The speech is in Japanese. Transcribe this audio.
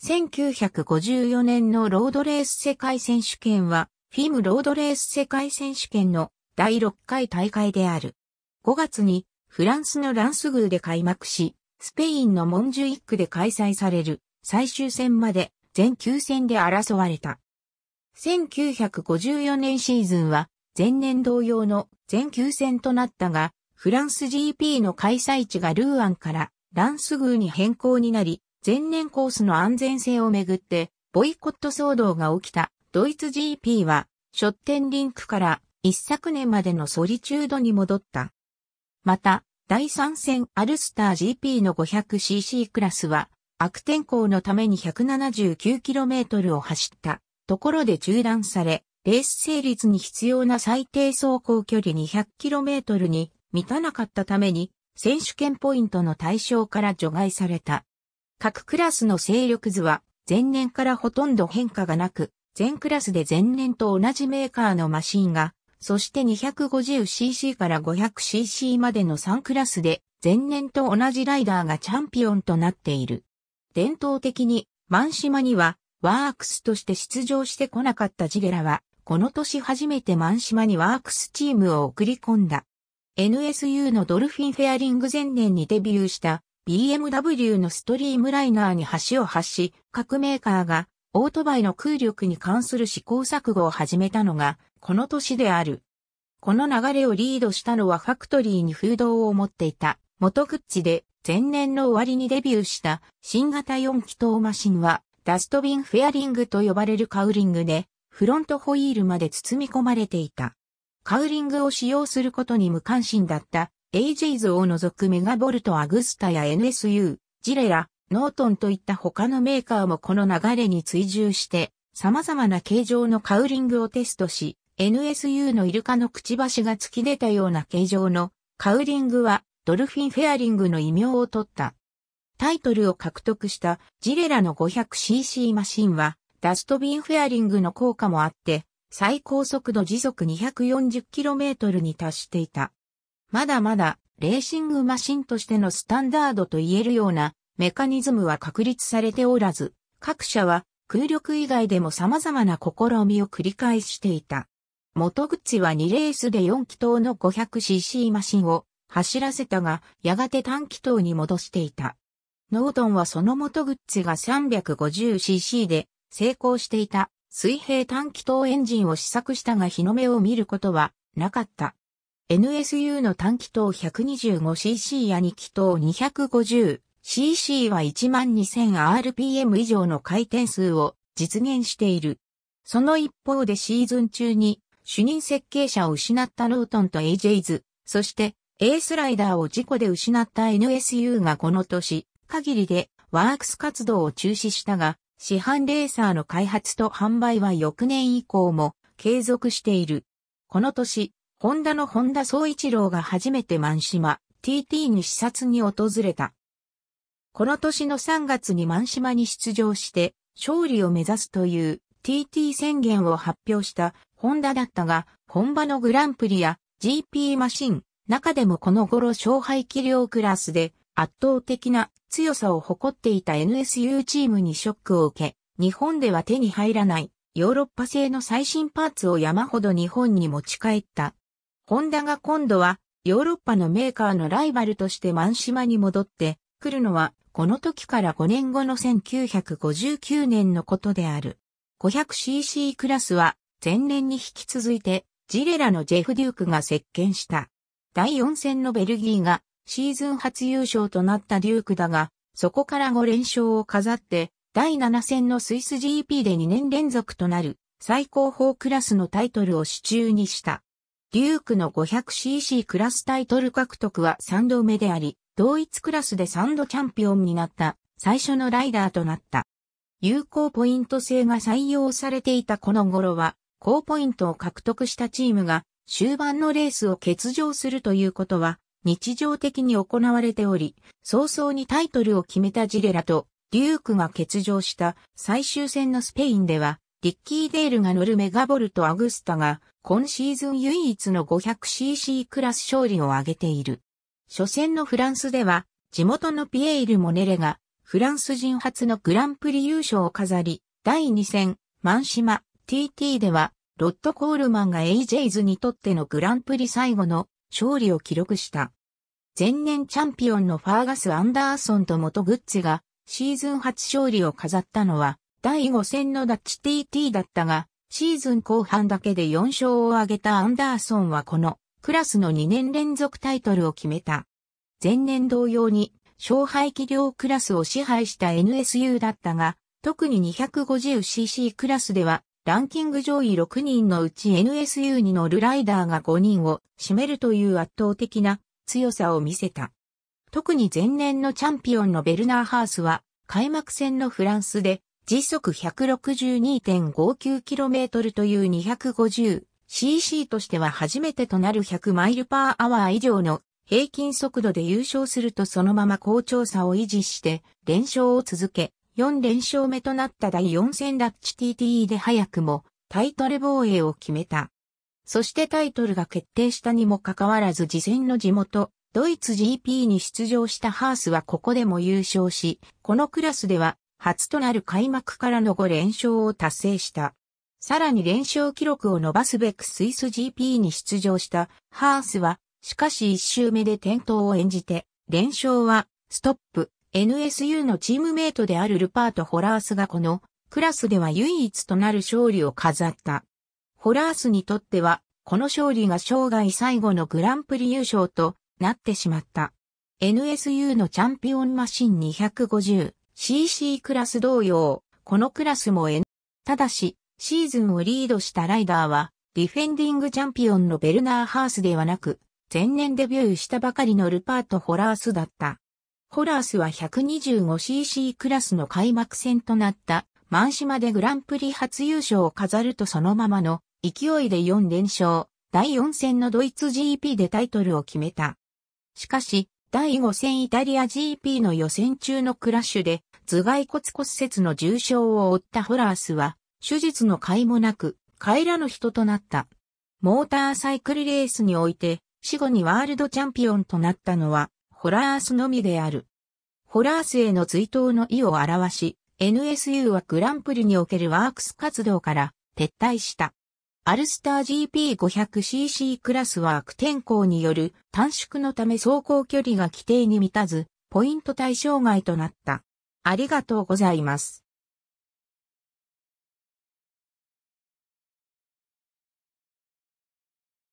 1954年のロードレース世界選手権は、フィムロードレース世界選手権の第6回大会である。5月にフランスのランスグーで開幕し、スペインのモンジュイックで開催される最終戦まで全9戦で争われた。1954年シーズンは前年同様の全9戦となったが、フランス GP の開催地がルーアンからランスグーに変更になり、前年コースの安全性をめぐって、ボイコット騒動が起きたドイツ GP は、ショッテンリンクから一昨年までのソリチュードに戻った。また、第3戦アルスター GP の 500cc クラスは、悪天候のために 179km を走ったところで中断され、レース成立に必要な最低走行距離 200km に満たなかったために、選手権ポイントの対象から除外された。各クラスの勢力図は前年からほとんど変化がなく、全クラスで前年と同じメーカーのマシンが、そして 250cc から 500cc までの3クラスで前年と同じライダーがチャンピオンとなっている。伝統的にシ島にはワークスとして出場してこなかったジゲラは、この年初めてシ島にワークスチームを送り込んだ。NSU のドルフィンフェアリング前年にデビューした BMW のストリームライナーに橋を発し、各メーカーがオートバイの空力に関する試行錯誤を始めたのが、この年である。この流れをリードしたのはファクトリーに風洞を持っていた、元グッチで前年の終わりにデビューした新型4気筒マシンは、ダストビンフェアリングと呼ばれるカウリングで、フロントホイールまで包み込まれていた。カウリングを使用することに無関心だったイジーズを除くメガボルトアグスタや NSU、ジレラ、ノートンといった他のメーカーもこの流れに追従して様々な形状のカウリングをテストし NSU のイルカのくちばしが突き出たような形状のカウリングはドルフィンフェアリングの異名を取った。タイトルを獲得したジレラの 500cc マシンはダストビンフェアリングの効果もあって最高速度時速 240km に達していた。まだまだレーシングマシンとしてのスタンダードと言えるようなメカニズムは確立されておらず、各社は空力以外でも様々な試みを繰り返していた。元口は2レースで4気筒の 500cc マシンを走らせたが、やがて短気筒に戻していた。ノートンはその元口が 350cc で成功していた水平短気筒エンジンを試作したが日の目を見ることはなかった。NSU の単気筒 125cc や2気筒 250cc は 12000rpm 以上の回転数を実現している。その一方でシーズン中に主任設計者を失ったノートンと AJ ズ、そして A スライダーを事故で失った NSU がこの年限りでワークス活動を中止したが、市販レーサーの開発と販売は翌年以降も継続している。この年、ホンダの本田総一郎が初めて満島 TT に視察に訪れた。この年の3月に満島に出場して勝利を目指すという TT 宣言を発表したホンダだったが、本場のグランプリや GP マシン、中でもこの頃勝敗気量クラスで圧倒的な強さを誇っていた NSU チームにショックを受け、日本では手に入らないヨーロッパ製の最新パーツを山ほど日本に持ち帰ったホンダが今度はヨーロッパのメーカーのライバルとしてマンに戻ってくるのはこの時から5年後の1959年のことである。500cc クラスは前年に引き続いてジレラのジェフ・デュークが席巻した。第4戦のベルギーがシーズン初優勝となったデュークだが、そこから5連勝を飾って、第7戦のスイス GP で2年連続となる最高峰クラスのタイトルを手中にした。デュークの 500cc クラスタイトル獲得は3度目であり、同一クラスで3度チャンピオンになった最初のライダーとなった。有効ポイント制が採用されていたこの頃は、高ポイントを獲得したチームが終盤のレースを欠場するということは日常的に行われており、早々にタイトルを決めたジレラとデュークが欠場した最終戦のスペインではリッキー・デールが乗るメガボルト・アグスタが、今シーズン唯一の 500cc クラス勝利を挙げている。初戦のフランスでは、地元のピエール・モネレが、フランス人初のグランプリ優勝を飾り、第2戦、マンシマ、TT では、ロッド・コールマンが AJ ズにとってのグランプリ最後の勝利を記録した。前年チャンピオンのファーガス・アンダーソンと元グッチがシーズン初勝利を飾ったのは第5戦のダッチ TT だったが、シーズン後半だけで4勝を挙げたアンダーソンはこのクラスの2年連続タイトルを決めた。前年同様に勝敗気量クラスを支配した NSU だったが、特に 250cc クラスではランキング上位6人のうち NSU に乗るライダーが5人を占めるという圧倒的な強さを見せた。特に前年のチャンピオンのベルナーハースは開幕戦のフランスで時速 162.59km という 250cc としては初めてとなる100マイルパーアワー以上の平均速度で優勝するとそのまま好調さを維持して連勝を続け、4連勝目となった第4戦ラッチ TTE で早くもタイトル防衛を決めた。そしてタイトルが決定したにもかかわらず次戦の地元、ドイツ GP に出場したハースはここでも優勝し、このクラスでは初となる開幕からの5連勝を達成した。さらに連勝記録を伸ばすべくスイス GP に出場したハースは、しかし1周目で転倒を演じて、連勝はストップ。NSU のチームメイトであるルパート・ホラースがこのクラスでは唯一となる勝利を飾った。ホラースにとっては、この勝利が生涯最後のグランプリ優勝となってしまった。NSU のチャンピオンマシン250、CC クラス同様、このクラスも N。ただし、シーズンをリードしたライダーは、ディフェンディングチャンピオンのベルナー・ハースではなく、前年デビューしたばかりのルパート・ホラースだった。ホラースは 125cc クラスの開幕戦となった、満島でグランプリ初優勝を飾るとそのままの、勢いで4連勝、第4戦のドイツ GP でタイトルを決めた。しかし、第5戦イタリア GP の予選中のクラッシュで、頭蓋骨骨折の重傷を負ったホラースは、手術の甲斐もなく、帰らぬ人となった。モーターサイクルレースにおいて、死後にワールドチャンピオンとなったのは、ホラースのみである。ホラースへの追悼の意を表し、NSU はグランプリにおけるワークス活動から撤退した。アルスター GP500cc クラスは悪天候による短縮のため走行距離が規定に満たず、ポイント対象外となった。ありがとうございます。